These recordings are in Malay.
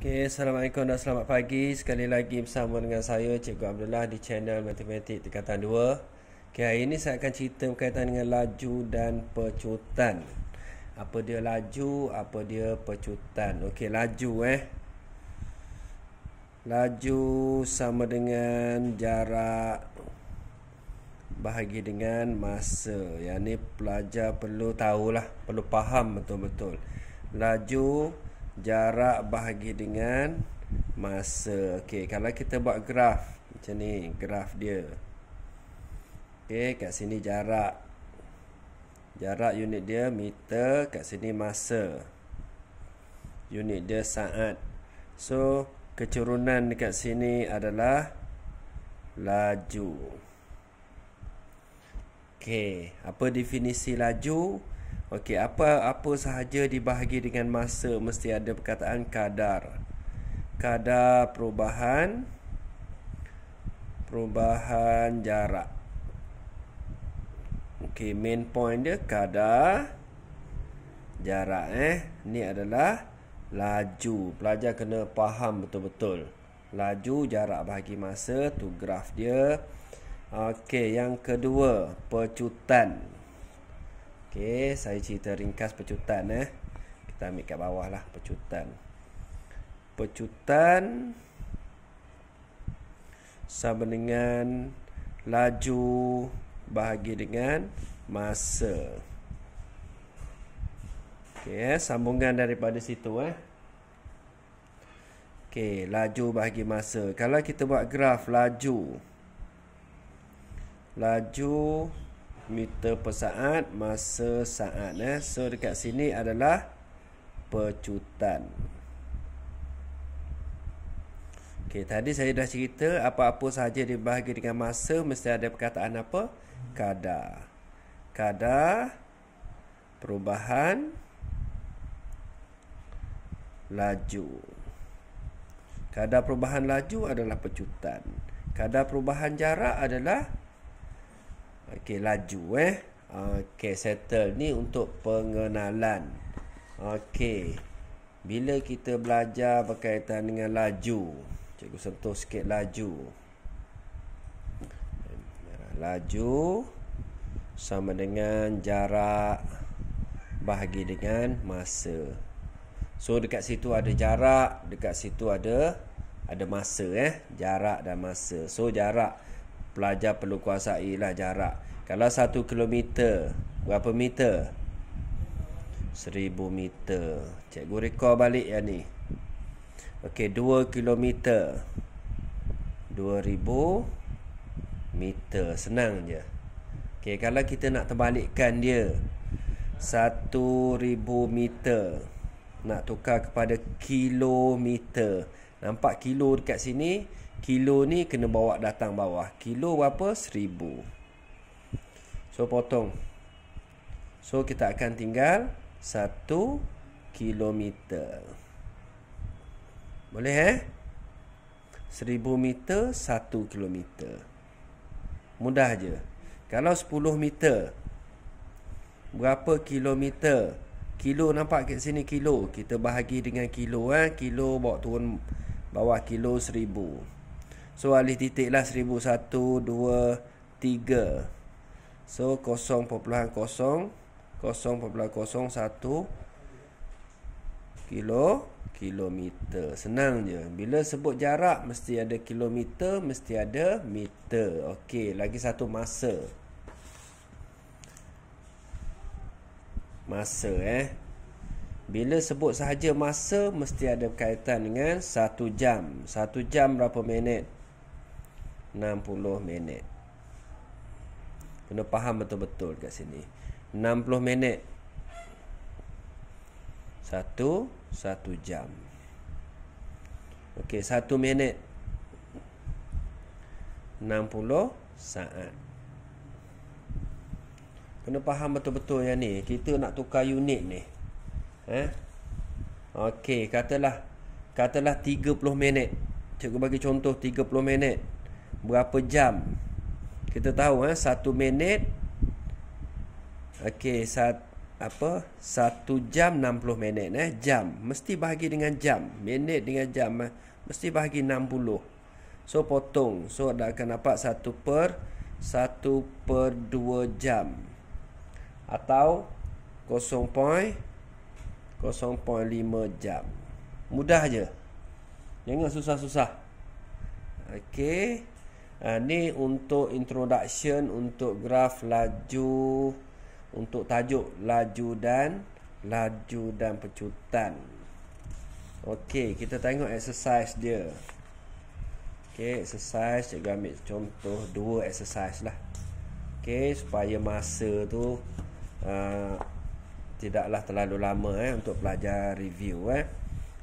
Okay, Assalamualaikum dan selamat pagi Sekali lagi bersama dengan saya Cikgu Abdullah di channel Matematik Tingkatan 2 okay, Hari ini saya akan cerita berkaitan dengan laju dan pecutan Apa dia laju, apa dia pecutan Okey, laju eh Laju sama dengan jarak bahagi dengan masa Yang ni pelajar perlu tahu lah, perlu faham betul-betul Laju jarak bahagi dengan masa. Okey, kalau kita buat graf macam ni, graf dia. Okey, kat sini jarak. Jarak unit dia meter, kat sini masa. Unit dia saat. So, kecurunan dekat sini adalah laju. Okey, apa definisi laju? Laju. Okey, apa apa sahaja dibahagi dengan masa mesti ada perkataan kadar. Kadar perubahan perubahan jarak. Okey, main point dia kadar jarak eh. Ni adalah laju. Pelajar kena faham betul-betul. Laju jarak bahagi masa tu graf dia. Okey, yang kedua, pecutan. Okay, saya cerita ringkas pecutan eh. Kita ambil kat bawah lah pecutan. Pecutan sama dengan laju bahagi dengan masa. Okay, eh. sambungan daripada situ eh. Okay, laju bahagi masa. Kalau kita buat graf laju laju meter per saat masa saat eh. so dekat sini adalah pecutan ok tadi saya dah cerita apa-apa sahaja dibahagi dengan masa mesti ada perkataan apa kadar kadar perubahan laju kadar perubahan laju adalah pecutan kadar perubahan jarak adalah Okey, laju eh. Okey, settle ni untuk pengenalan. Okey. Bila kita belajar berkaitan dengan laju. Cikgu sentuh sikit laju. Laju sama dengan jarak bahagi dengan masa. So dekat situ ada jarak, dekat situ ada ada masa eh, jarak dan masa. So jarak pelajar perlu kuasailah jarak. Kalau satu kilometer, berapa meter? Seribu meter. Cikgu rekod balik ya ni. Okey, dua kilometer. dua ribu meter. Senang je. Okey, kalau kita nak terbalikkan dia. satu ribu meter nak tukar kepada kilometer. Nampak kilo dekat sini, kilo ni kena bawa datang bawah kilo berapa seribu, so potong so kita akan tinggal satu kilometer boleh eh Seribu meter satu kilometer mudah aje kalau sepuluh meter berapa kilometer kilo nampak kat sini kilo kita bahagi dengan kilo eh kilo bawa turun bawah kilo seribu. So alih titik lah 1123 So 0.0 0.01 Kilo Kilometer Senang je Bila sebut jarak Mesti ada kilometer Mesti ada meter Okey Lagi satu masa Masa eh bila sebut sahaja masa, mesti ada kaitan dengan satu jam. Satu jam berapa minit? 60 minit Kena faham betul-betul kat sini 60 minit Satu Satu jam Okey, satu minit 60 saat Kena faham betul-betul yang ni Kita nak tukar unit ni Eh Okey, katalah Katalah 30 minit Cikgu bagi contoh 30 minit berapa jam kita tahu eh satu minit okey satu apa satu jam 60 minit eh jam mesti bahagi dengan jam minit dengan jam eh? mesti bahagi 60 so potong so anda akan dapat satu per satu per dua jam atau 0.5 jam mudah je jangan susah-susah okey uh, ni untuk introduction untuk graf laju untuk tajuk laju dan laju dan pecutan okey kita tengok exercise dia okey exercise saya ambil contoh dua exercise lah okey supaya masa tu uh, tidaklah terlalu lama eh untuk pelajar review eh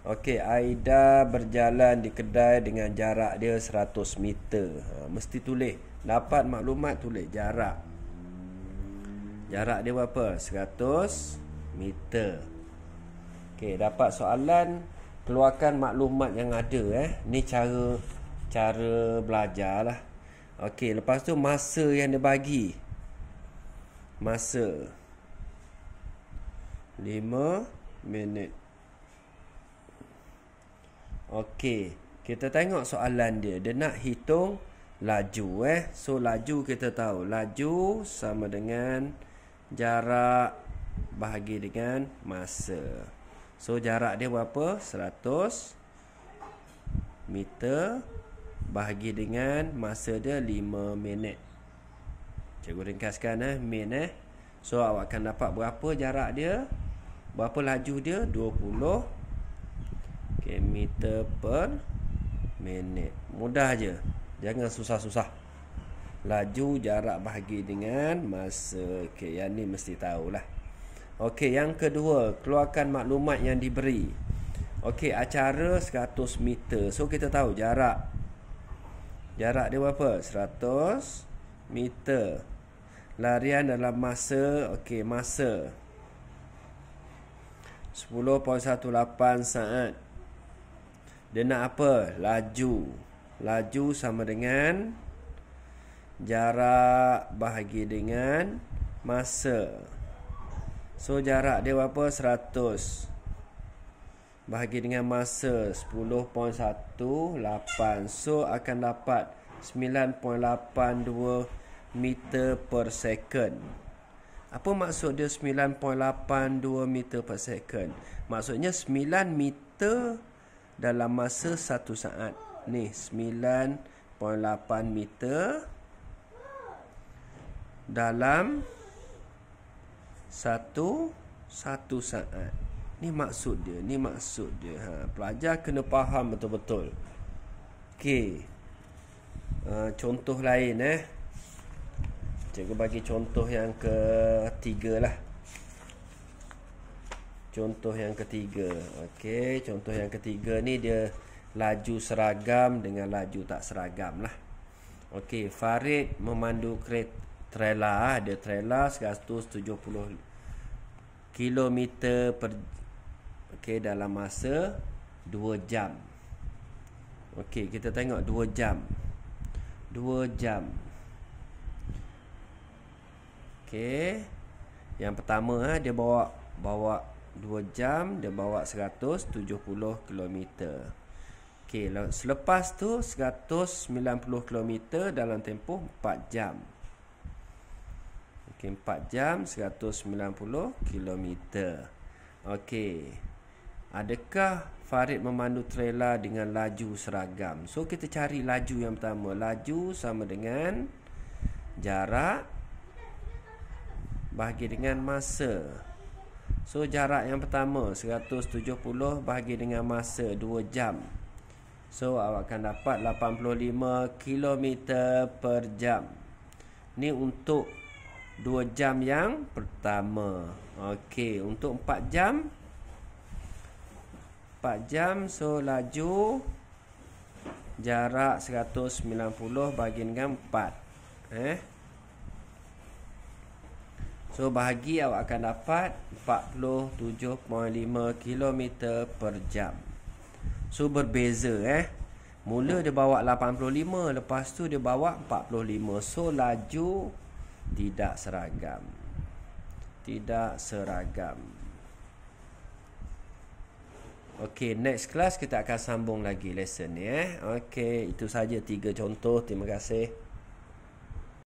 Okey, Aida berjalan di kedai dengan jarak dia 100 meter. Ha, mesti tulis. Dapat maklumat tulis jarak. Jarak dia berapa? 100 meter. Okey, dapat soalan keluarkan maklumat yang ada eh. Ni cara cara belajar lah. Okey, lepas tu masa yang dia bagi. Masa 5 minit. Okey, kita tengok soalan dia. Dia nak hitung laju eh. So laju kita tahu, laju sama dengan jarak bahagi dengan masa. So jarak dia berapa? 100 meter bahagi dengan masa dia 5 minit. Cikgu ringkaskan eh min eh. So awak akan dapat berapa jarak dia? Berapa laju dia? okay, meter per minit mudah aja jangan susah-susah laju jarak bahagi dengan masa okey yang ni mesti tahulah okey yang kedua keluarkan maklumat yang diberi okey acara 100 meter so kita tahu jarak jarak dia berapa 100 meter larian dalam masa okey masa 10.18 saat dia nak apa? Laju. Laju sama dengan jarak bahagi dengan masa. So jarak dia berapa? 100. Bahagi dengan masa 10.18. So akan dapat 9.82 meter per second. Apa maksud dia 9.82 meter per second? Maksudnya 9 meter dalam masa satu saat. Ni 9.8 meter dalam satu satu saat. Ni maksud dia, ni maksud dia. Ha, pelajar kena faham betul-betul. Okey. Uh, contoh lain eh. Cikgu bagi contoh yang ketiga lah contoh yang ketiga okey contoh yang ketiga ni dia laju seragam dengan laju tak seragam lah okey Farid memandu kereta trela ah, dia trela 170 km per okey dalam masa 2 jam okey kita tengok 2 jam 2 jam okey yang pertama ah, dia bawa bawa 2 jam dia bawa 170 km. Okey, selepas tu 190 km dalam tempoh 4 jam. Okey, 4 jam 190 km. Okey. Adakah Farid memandu trailer dengan laju seragam? So kita cari laju yang pertama. Laju sama dengan jarak bahagi dengan masa. So jarak yang pertama 170 bahagi dengan masa 2 jam So awak akan dapat 85 km per jam Ni untuk 2 jam yang pertama Ok untuk 4 jam 4 jam so laju Jarak 190 bahagi dengan 4 Eh So bahagi awak akan dapat 47.5 km per jam So berbeza eh Mula dia bawa 85 Lepas tu dia bawa 45 So laju tidak seragam Tidak seragam Okay next class kita akan sambung lagi lesson ni eh Okay itu saja tiga contoh Terima kasih